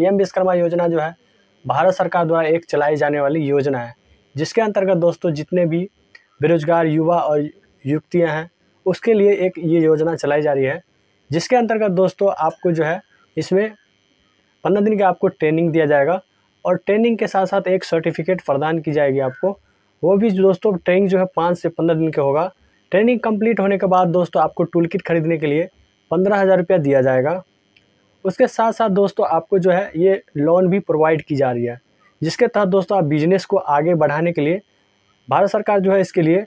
PM Vishwakarma योजना जो है भारत सरकार द्वारा एक चलाई जाने वाली योजना है जिसके अंतर्गत दोस्तों जितने भी बेरोजगार युवा और युवतियाँ हैं उसके लिए एक ये योजना चलाई जा रही है जिसके अंतर्गत दोस्तों आपको जो है इसमें पंद्रह दिन का आपको ट्रेनिंग दिया जाएगा और ट्रेनिंग के साथ साथ एक सर्टिफिकेट प्रदान की जाएगी आपको वो भी दोस्तों ट्रेनिंग जो है पाँच से पंद्रह दिन के होगा ट्रेनिंग कंप्लीट होने के बाद दोस्तों आपको टूल किट खरीदने के लिए पंद्रह हज़ार रुपया दिया जाएगा उसके साथ साथ दोस्तों आपको जो है ये लोन भी प्रोवाइड की जा रही है जिसके तहत दोस्तों आप बिजनेस को आगे बढ़ाने के लिए भारत सरकार जो है इसके लिए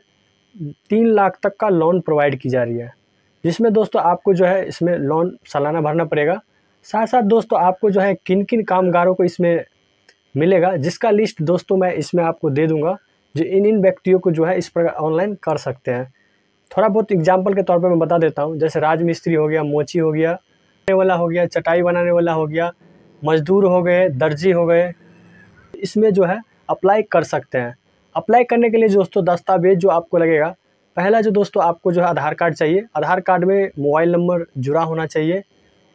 तीन लाख तक का लोन प्रोवाइड की जा रही है जिसमें दोस्तों आपको जो है इसमें लोन सालाना भरना पड़ेगा साथ साथ दोस्तों आपको जो है किन किन कामगारों को इसमें मिलेगा जिसका लिस्ट दोस्तों मैं इसमें आपको दे दूंगा जो इन इन व्यक्तियों को जो है इस प्रकार ऑनलाइन कर सकते हैं थोड़ा बहुत एग्जाम्पल के तौर पर मैं बता देता हूँ जैसे राजमिस्त्री हो गया मोची हो गया बनाने वाला हो गया चटाई बनाने वाला हो गया मजदूर हो गए दर्जी हो गए इसमें जो है अप्लाई कर सकते हैं अप्लाई करने के लिए दोस्तों दस्तावेज जो आपको लगेगा पहला जो दोस्तों आपको जो है आधार कार्ड चाहिए आधार कार्ड में मोबाइल नंबर जुड़ा होना चाहिए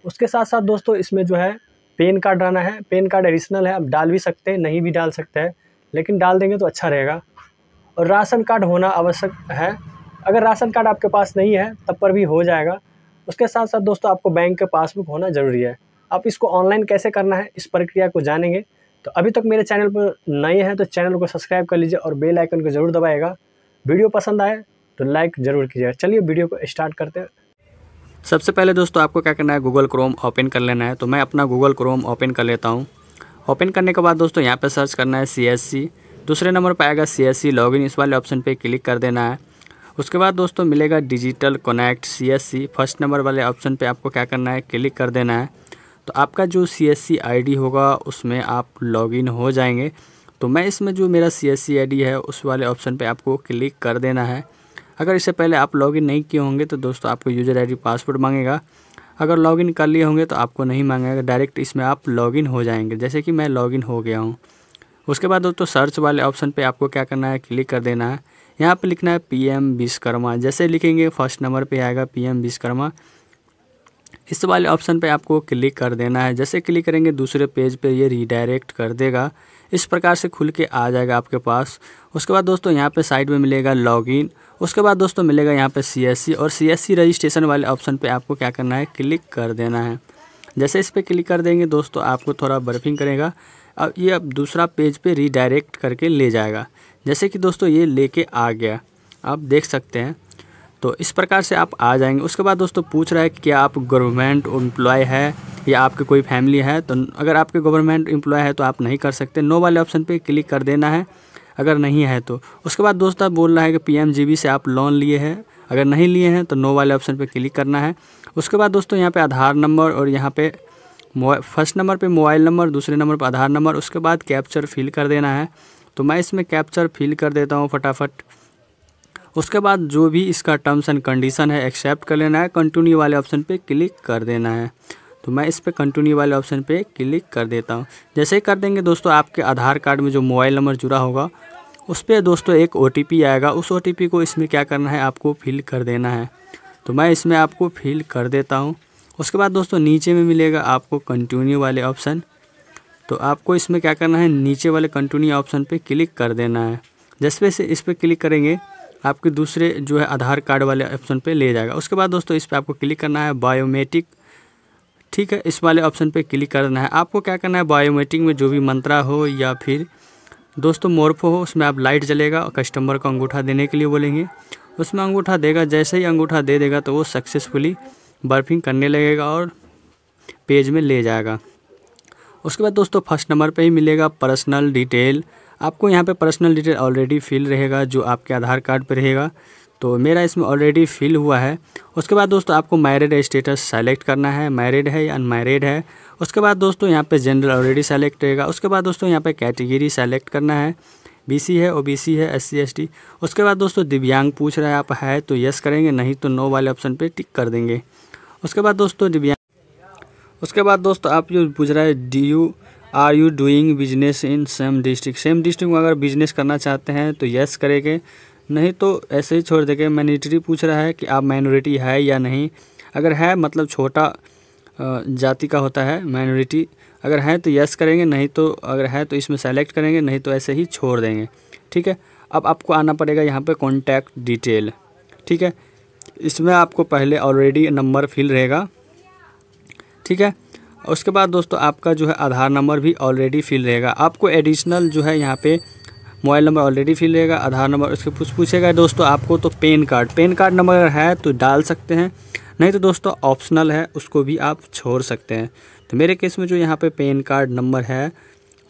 उसके साथ साथ दोस्तों इसमें जो है पेन कार्ड रहना है पेन कार्ड एडिशनल है आप डाल भी सकते हैं नहीं भी डाल सकते हैं लेकिन डाल देंगे तो अच्छा रहेगा और राशन कार्ड होना आवश्यक है अगर राशन कार्ड आपके पास नहीं है तब पर भी हो जाएगा उसके साथ साथ दोस्तों आपको बैंक का पासबुक होना ज़रूरी है आप इसको ऑनलाइन कैसे करना है इस प्रक्रिया को जानेंगे तो अभी तक मेरे चैनल पर नए हैं तो चैनल को सब्सक्राइब कर लीजिए और बेल आइकन को ज़रूर दबाएगा वीडियो पसंद आए तो लाइक ज़रूर कीजिएगा चलिए वीडियो को स्टार्ट करते हैं सबसे पहले दोस्तों आपको क्या करना है गूगल क्रोम ओपन कर लेना है तो मैं अपना गूगल क्रोम ओपन कर लेता हूँ ओपन करने के बाद दोस्तों यहाँ पर सर्च करना है सी दूसरे नंबर पर आएगा सी एस सी इस वाले ऑप्शन पर क्लिक कर देना है उसके बाद दोस्तों मिलेगा digital connect C first number वाले ऑप्शन पे आपको क्या करना है क्लिक कर देना है तो आपका जो C S C I D होगा उसमें आप लॉगिन हो जाएंगे तो मैं इसमें जो मेरा C S C I D है उस वाले ऑप्शन पे आपको क्लिक कर देना है अगर इससे पहले आप लॉगिन नहीं किए होंगे तो दोस्तों आपको यूज़र डी पासवर्ड मांगेगा अगर लॉगिन कर लिए होंगे तो आपको नहीं मांगेगा डायरेक्ट इसमें आप लॉगिन हो जाएंगे जैसे कि मैं लॉगिन हो गया हूँ उसके बाद दोस्तों सर्च वाले ऑप्शन पे आपको क्या करना है क्लिक कर देना है यहाँ पे लिखना है पीएम विश्वकर्मा जैसे लिखेंगे फर्स्ट नंबर पे आएगा पीएम विश्वकर्मा इस वाले ऑप्शन पे आपको क्लिक कर देना है जैसे क्लिक करेंगे दूसरे पेज पे ये रिडायरेक्ट कर देगा इस प्रकार से खुल के आ जाएगा आपके पास उसके बाद दोस्तों यहाँ पे साइड में मिलेगा लॉगिन उसके बाद दोस्तों मिलेगा यहाँ पे सीएससी और सीएससी रजिस्ट्रेशन वाले ऑप्शन पे आपको क्या करना है क्लिक कर देना है जैसे इस पर क्लिक कर देंगे दोस्तों आपको थोड़ा बर्फिंग करेगा अब ये अब दूसरा पेज पे रीडायरेक्ट करके ले जाएगा जैसे कि दोस्तों ये लेके आ गया आप देख सकते हैं तो इस प्रकार से आप आ जाएंगे उसके बाद दोस्तों पूछ रहा है कि क्या आप गवर्नमेंट एम्प्लॉय है या आपके कोई फैमिली है तो अगर आपके गवर्नमेंट एम्प्लॉय है तो आप नहीं कर सकते नो वाले ऑप्शन पे क्लिक कर देना है अगर नहीं है तो उसके बाद दोस्तों आप बोल रहा है कि पी से आप लोन लिए हैं अगर नहीं लिए हैं तो नो वाले ऑप्शन पर क्लिक करना है उसके बाद दोस्तों यहाँ पर आधार नंबर और यहाँ पर फर्स्ट नंबर पर मोबाइल नंबर दूसरे नंबर पर आधार नंबर उसके बाद कैप्चर फिल कर देना है तो मैं इसमें कैप्चर फिल कर देता हूँ फटाफट उसके बाद जो भी इसका टर्म्स एंड कंडीशन है एक्सेप्ट कर लेना है कंटिन्यू वाले ऑप्शन पे क्लिक कर देना है तो मैं इस पर कंटिन्यू वाले ऑप्शन पे क्लिक कर देता हूँ जैसे ही कर देंगे दोस्तों आपके आधार कार्ड में जो मोबाइल नंबर जुड़ा होगा उस पर दोस्तों एक ओ आएगा उस ओ को इसमें क्या करना है आपको फिल कर देना है तो मैं इसमें आपको फिल कर देता हूँ उसके बाद दोस्तों नीचे में मिलेगा आपको कंटिन्यू वाले ऑप्शन तो आपको इसमें क्या करना है नीचे वाले कंटिन्यू ऑप्शन पे क्लिक कर देना है जैसे से इस पर क्लिक करेंगे आपके दूसरे जो है आधार कार्ड वाले ऑप्शन पे ले जाएगा उसके बाद दोस्तों इस पर आपको क्लिक करना है बायोमेट्रिक ठीक है इस वाले ऑप्शन पे क्लिक करना है आपको क्या करना है बायोमेट्रिक में जो भी मंत्रा हो या फिर दोस्तों मोरफो हो उसमें आप लाइट जलेगा और कस्टमर को अंगूठा देने के लिए बोलेंगे उसमें अंगूठा देगा जैसे ही अंगूठा दे देगा तो वो सक्सेसफुली बर्फिंग करने लगेगा और पेज में ले जाएगा उसके बाद दोस्तों फर्स्ट नंबर पे ही मिलेगा पर्सनल डिटेल आपको यहाँ पे पर्सनल डिटेल ऑलरेडी फिल रहेगा जो आपके आधार कार्ड पर रहेगा तो मेरा इसमें ऑलरेडी फिल हुआ है उसके बाद दोस्तों आपको मैरिड स्टेटस सेलेक्ट करना है मैरिड है या अनमैरिड है उसके बाद दोस्तों यहाँ पे जनरल ऑलरेडी सेलेक्ट रहेगा उसके बाद दोस्तों यहाँ पे कैटेगरी सेलेक्ट करना है बीसी है ओबीसी है एस सी उसके बाद दोस्तों दिव्यांग पूछ रहे हैं आप है तो यस करेंगे नहीं तो नो वाले ऑप्शन पर टिक कर देंगे उसके बाद दोस्तों दिव्यांग उसके बाद दोस्तों आप जो पूछ रहा है do you are you doing business in same district same district में अगर बिजनेस करना चाहते हैं तो येस करेंगे नहीं तो ऐसे ही छोड़ देंगे मैनिटरी पूछ रहा है कि आप माइनॉरिटी है या नहीं अगर है मतलब छोटा जाति का होता है माइनॉरिटी अगर है तो यस करेंगे नहीं तो अगर है तो इसमें सेलेक्ट करेंगे नहीं तो ऐसे ही छोड़ देंगे ठीक है अब आपको आना पड़ेगा यहाँ पर कॉन्टैक्ट डिटेल ठीक है इसमें आपको पहले ऑलरेडी नंबर फिल रहेगा ठीक है उसके बाद दोस्तों आपका जो है आधार नंबर भी ऑलरेडी फिल रहेगा आपको एडिशनल जो है यहाँ पे मोबाइल नंबर ऑलरेडी फिल रहेगा आधार नंबर उसके पूछ पूछेगा दोस्तों आपको तो PAN card PAN card number है तो डाल सकते हैं नहीं तो दोस्तों ऑप्शनल है उसको भी आप छोड़ सकते हैं तो मेरे केस में जो यहाँ पे पेन कार्ड नंबर है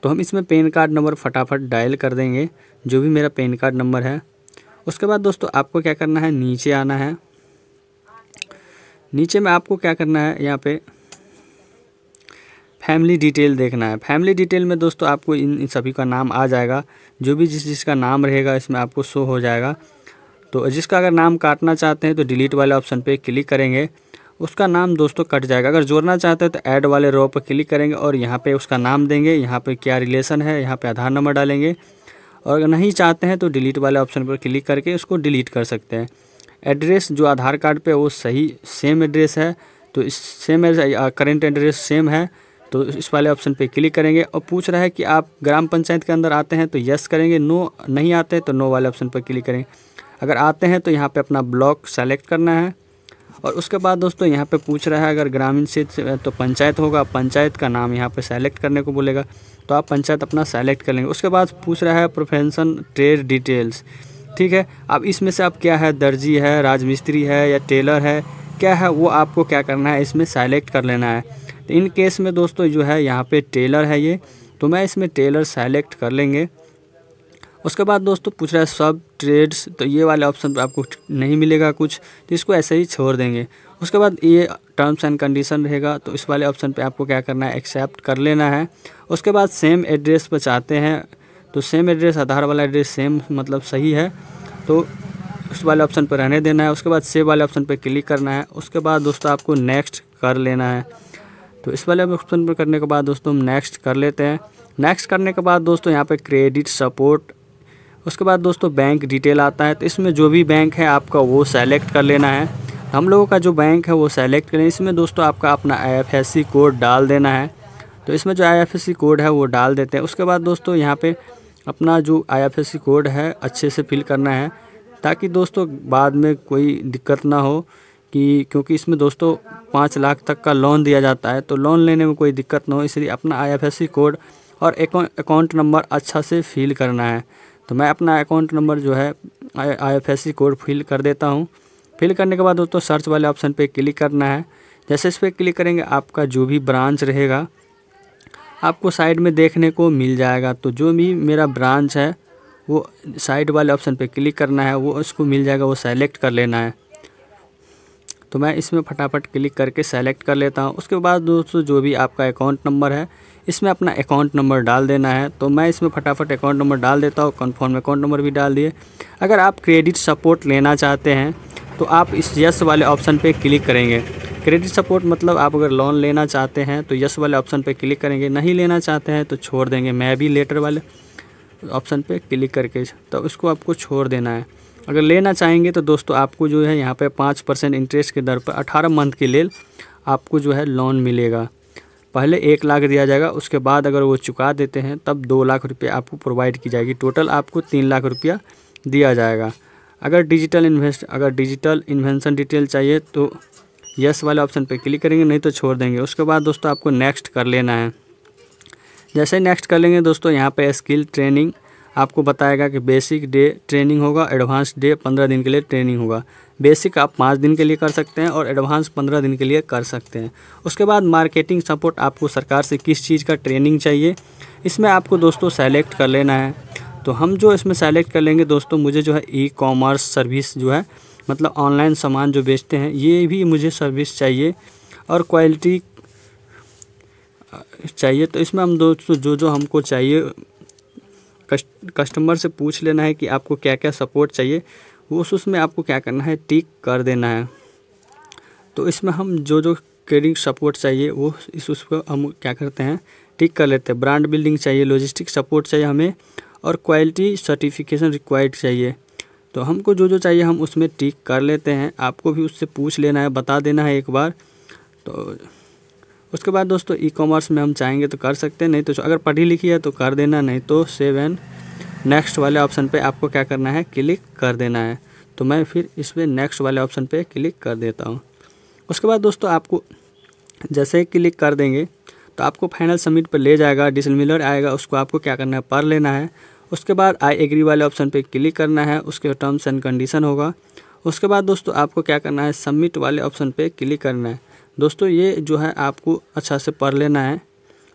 तो हम इसमें पेन कार्ड नंबर फटाफट डायल कर देंगे जो भी मेरा पेन कार्ड नंबर है उसके बाद दोस्तों आपको क्या करना है नीचे आना है नीचे में आपको क्या करना है यहाँ पर फैमिली डिटेल देखना है फैमिली डिटेल में दोस्तों आपको इन सभी का नाम आ जाएगा जो भी जिस जिसका नाम रहेगा इसमें आपको शो हो जाएगा तो जिसका अगर नाम काटना चाहते हैं तो डिलीट वाले ऑप्शन पे क्लिक करेंगे उसका नाम दोस्तों कट जाएगा अगर जोड़ना चाहते हैं तो ऐड वाले रो पर क्लिक करेंगे और यहाँ पर उसका नाम देंगे यहाँ पर क्या रिलेशन है यहाँ पर आधार नंबर डालेंगे और अगर नहीं चाहते हैं तो डिलीट वाले ऑप्शन पर क्लिक करके उसको डिलीट कर सकते हैं एड्रेस जो आधार कार्ड पर वो सही सेम एड्रेस है तो इस सेम करेंट एड्रेस सेम है तो इस वाले ऑप्शन पे क्लिक करेंगे और पूछ रहा है कि आप ग्राम पंचायत के अंदर आते हैं तो यस करेंगे नो नहीं आते हैं तो नो वाले ऑप्शन पर क्लिक करेंगे अगर आते हैं तो यहाँ पर अपना ब्लॉक सेलेक्ट करना है और उसके बाद दोस्तों यहाँ पर पूछ रहा है अगर ग्रामीण क्षेत्र तो पंचायत होगा पंचायत का नाम यहाँ पर सेलेक्ट करने को बोलेगा तो आप पंचायत अपना सेलेक्ट कर लेंगे उसके बाद पूछ रहा है प्रोफेशन ट्रेड डिटेल्स ठीक है अब इसमें से आप क्या है दर्जी है राजमिस्त्री है या टेलर है क्या है वो आपको क्या करना है इसमें सेलेक्ट कर लेना है तो इन केस में दोस्तों जो है यहाँ पे टेलर है ये तो मैं इसमें टेलर सेलेक्ट कर लेंगे उसके बाद दोस्तों पूछ रहा है सब ट्रेड्स तो ये वाले ऑप्शन पर तो आपको नहीं मिलेगा कुछ तो इसको ऐसे ही छोड़ देंगे उसके बाद ये टर्म्स एंड कंडीशन रहेगा तो इस वाले ऑप्शन पे आपको क्या करना है एक्सेप्ट कर लेना है उसके बाद सेम एड्रेस पर चाहते हैं तो सेम एड्रेस आधार वाला एड्रेस सेम मतलब सही है तो उस वाले ऑप्शन पर रहने देना है उसके बाद सेव वाले ऑप्शन पर क्लिक करना है उसके बाद दोस्तों आपको नेक्स्ट कर लेना है तो इस वाले ऑप्शन पर करने के बाद दोस्तों हम नेक्स्ट कर लेते हैं नेक्स्ट करने के बाद दोस्तों यहाँ पे क्रेडिट सपोर्ट उसके बाद दोस्तों बैंक डिटेल आता है तो इसमें जो भी बैंक है आपका वो सेलेक्ट कर लेना है हम लोगों का जो बैंक है वो सेलेक्ट करें इसमें दोस्तों आपका अपना आई कोड डाल देना है तो इसमें जो आई कोड है वो डाल देते हैं उसके बाद दोस्तों यहाँ पर अपना जो आई कोड है अच्छे से फिल करना है ताकि दोस्तों बाद में कोई दिक्कत ना हो कि क्योंकि इसमें दोस्तों पाँच लाख तक का लोन दिया जाता है तो लोन लेने में कोई दिक्कत ना हो इसलिए अपना आईएफएससी कोड और अकाउंट नंबर अच्छा से फिल करना है तो मैं अपना अकाउंट नंबर जो है आईएफएससी कोड फिल कर देता हूँ फिल करने के बाद दोस्तों सर्च वाले ऑप्शन पर क्लिक करना है जैसे इस पर क्लिक करेंगे आपका जो भी ब्रांच रहेगा आपको साइड में देखने को मिल जाएगा तो जो भी मेरा ब्रांच है वो साइड वाले ऑप्शन पे क्लिक करना है वो उसको मिल जाएगा वो सेलेक्ट कर लेना है तो मैं इसमें फटाफट क्लिक करके सेलेक्ट कर लेता हूँ उसके बाद दोस्तों जो भी आपका अकाउंट नंबर है इसमें अपना अकाउंट नंबर डाल देना है तो मैं इसमें फटाफट अकाउंट नंबर डाल देता हूँ कन्फर्म अकाउंट नंबर भी डाल दिए अगर आप क्रेडिट सपोर्ट लेना चाहते हैं तो आप इस यस वाले ऑप्शन पर क्लिक करेंगे क्रेडिट सपोर्ट मतलब आप अगर लोन लेना चाहते हैं तो यस वाले ऑप्शन पर क्लिक करेंगे नहीं लेना चाहते हैं तो छोड़ देंगे मैं भी लेटर वाले ऑप्शन पे क्लिक करके तो इसको आपको छोड़ देना है अगर लेना चाहेंगे तो दोस्तों आपको जो है यहाँ पे पाँच परसेंट इंटरेस्ट के दर पर अठारह मंथ के लिए आपको जो है लोन मिलेगा पहले एक लाख दिया जाएगा उसके बाद अगर वो चुका देते हैं तब दो लाख रुपये आपको प्रोवाइड की जाएगी टोटल आपको तीन लाख रुपया दिया जाएगा अगर डिजिटल इन्वेस्ट अगर डिजिटल इन्वेंशन डिटेल चाहिए तो यस वाले ऑप्शन पर क्लिक करेंगे नहीं तो छोड़ देंगे उसके बाद दोस्तों आपको नेक्स्ट कर लेना है जैसे नेक्स्ट कर लेंगे दोस्तों यहाँ पर स्किल ट्रेनिंग आपको बताएगा कि बेसिक डे ट्रेनिंग होगा एडवांस डे पंद्रह दिन के लिए ट्रेनिंग होगा बेसिक आप पाँच दिन के लिए कर सकते हैं और एडवांस पंद्रह दिन के लिए कर सकते हैं उसके बाद मार्केटिंग सपोर्ट आपको सरकार से किस चीज़ का ट्रेनिंग चाहिए इसमें आपको दोस्तों सेलेक्ट कर लेना है तो हम जो इसमें सेलेक्ट कर लेंगे दोस्तों मुझे जो है ई कॉमर्स सर्विस जो है मतलब ऑनलाइन सामान जो बेचते हैं ये भी मुझे सर्विस चाहिए और क्वालिटी चाहिए तो इसमें हम दोस्तों जो जो हमको चाहिए कस्टमर से पूछ लेना है कि आपको क्या क्या सपोर्ट चाहिए उस उसमें आपको क्या करना है टिक कर देना है तो इसमें हम जो जो ट्रेडिंग सपोर्ट चाहिए वो इस उसको हम क्या करते हैं टिक कर लेते हैं ब्रांड बिल्डिंग चाहिए लॉजिस्टिक सपोर्ट चाहिए हमें और क्वालिटी सर्टिफिकेशन रिक्वायर्ड चाहिए तो हमको जो जो चाहिए हम उसमें टिक कर लेते हैं आपको भी उससे पूछ लेना है बता देना है एक बार तो उसके बाद दोस्तों ई कॉमर्स में हम चाहेंगे तो कर सकते हैं नहीं तो अगर पढ़ी लिखी है तो कर देना नहीं तो सेवन नेक्स्ट वाले ऑप्शन पे आपको क्या करना है क्लिक कर देना है तो मैं फिर इस पर नेक्स्ट वाले ऑप्शन पे क्लिक कर देता हूँ उसके बाद दोस्तों आपको जैसे ही क्लिक कर देंगे तो आपको फाइनल सबमिट पर ले जाएगा डिसमिलर आएगा उसको आपको क्या करना है पढ़ लेना है उसके बाद आई एग्री वाले ऑप्शन पर क्लिक करना है उसके टर्म्स एंड कंडीशन होगा उसके बाद दोस्तों आपको क्या करना है सबमिट वाले ऑप्शन पर क्लिक करना है दोस्तों ये जो है आपको अच्छा से पढ़ लेना है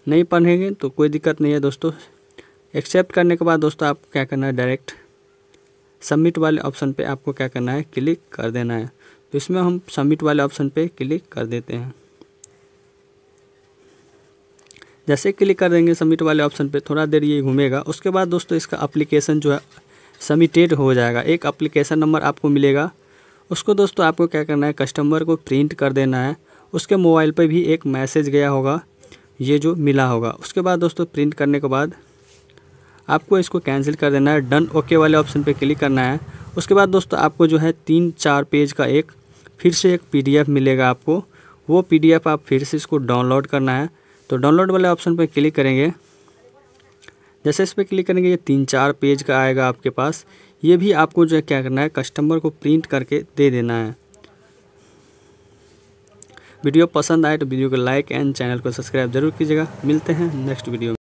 नहीं पढ़ेंगे तो कोई दिक्कत नहीं है दोस्तों एक्सेप्ट करने के बाद दोस्तों आपको क्या करना है डायरेक्ट सबमिट वाले ऑप्शन पे आपको क्या करना है क्लिक कर देना है तो इसमें हम सबमिट वाले ऑप्शन पे क्लिक कर देते हैं जैसे क्लिक कर देंगे सबमिट वाले ऑप्शन पे थोड़ा देर ये घूमेगा उसके बाद दोस्तों इसका अप्लीकेशन जो है सबमिटेड हो जाएगा एक अप्लीकेशन नंबर आपको मिलेगा उसको दोस्तों आपको क्या करना है कस्टमर को प्रिंट कर देना है उसके मोबाइल पर भी एक मैसेज गया होगा ये जो मिला होगा उसके बाद दोस्तों प्रिंट करने के बाद आपको इसको कैंसिल कर देना है डन ओके वाले ऑप्शन पे क्लिक करना है उसके बाद दोस्तों आपको जो है तीन चार पेज का एक फिर से एक पीडीएफ मिलेगा आपको वो पीडीएफ आप फिर से इसको डाउनलोड करना है तो डाउनलोड वाले ऑप्शन पर क्लिक करेंगे जैसे इस पर क्लिक करेंगे ये तीन चार पेज का आएगा आपके पास ये भी आपको जो है क्या करना है कस्टमर को प्रिंट करके दे देना है वीडियो पसंद आए तो वीडियो को लाइक एंड चैनल को सब्सक्राइब जरूर कीजिएगा मिलते हैं नेक्स्ट वीडियो में